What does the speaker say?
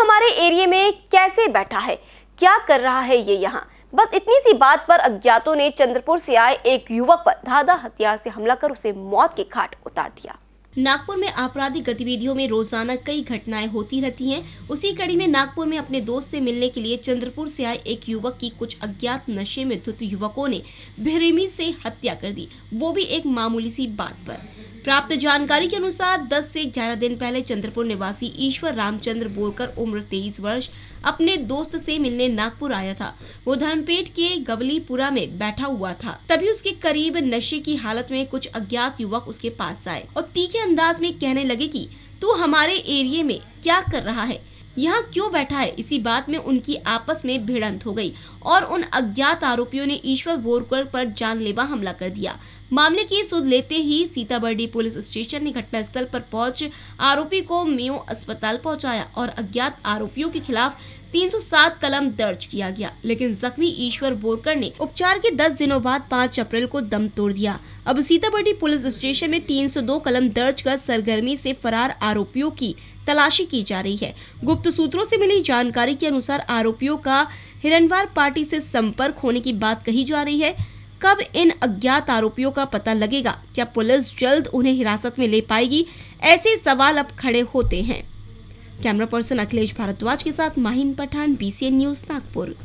हमारे एरिए में कैसे बैठा है क्या कर रहा है ये यहाँ बस इतनी सी बात पर अज्ञातों ने चंद्रपुर से आए एक युवक पर धाधा हथियार से हमला कर उसे मौत के घाट उतार दिया नागपुर में आपराधिक गतिविधियों में रोजाना कई घटनाएं होती रहती हैं उसी कड़ी में नागपुर में अपने दोस्त से मिलने के लिए चंद्रपुर से आए एक युवक की कुछ अज्ञात नशे में धुत युवकों ने बेरहमी से हत्या कर दी वो भी एक मामूली सी बात पर प्राप्त जानकारी के अनुसार 10 से 11 दिन पहले चंद्रपुर निवासी ईश्वर रामचंद्र बोरकर उम्र 23 वर्ष अपने दोस्त से मिलने नागपुर आया था वो धर्मपेट के गवलीपुरा में बैठा हुआ था तभी उसके करीब नशे की हालत में कुछ अज्ञात युवक उसके पास आए और तीखे अंदाज में कहने लगे की तू हमारे एरिए में क्या कर रहा है यहाँ क्यों बैठा है इसी बात में उनकी आपस में भिड़ंत हो गई और उन अज्ञात आरोपियों ने ईश्वर बोरकर पर जानलेवा हमला कर दिया मामले की सुध लेते ही सीताबर्डी पुलिस स्टेशन ने घटनास्थल पर पहुंच आरोपी को मेयो अस्पताल पहुंचाया और अज्ञात आरोपियों के खिलाफ 307 कलम दर्ज किया गया लेकिन जख्मी ईश्वर बोरकर ने उपचार के 10 दिनों बाद 5 अप्रैल को दम तोड़ दिया अब सीतामढ़ी पुलिस स्टेशन में 302 कलम दर्ज कर सरगर्मी से फरार आरोपियों की तलाशी की जा रही है गुप्त सूत्रों से मिली जानकारी के अनुसार आरोपियों का हिरनवार पार्टी से संपर्क होने की बात कही जा रही है कब इन अज्ञात आरोपियों का पता लगेगा क्या पुलिस जल्द उन्हें हिरासत में ले पाएगी ऐसे सवाल अब खड़े होते हैं कैमरा पर्सन अखिलेश भारद्वाज के साथ माहिन पठान बीसीएन न्यूज नागपुर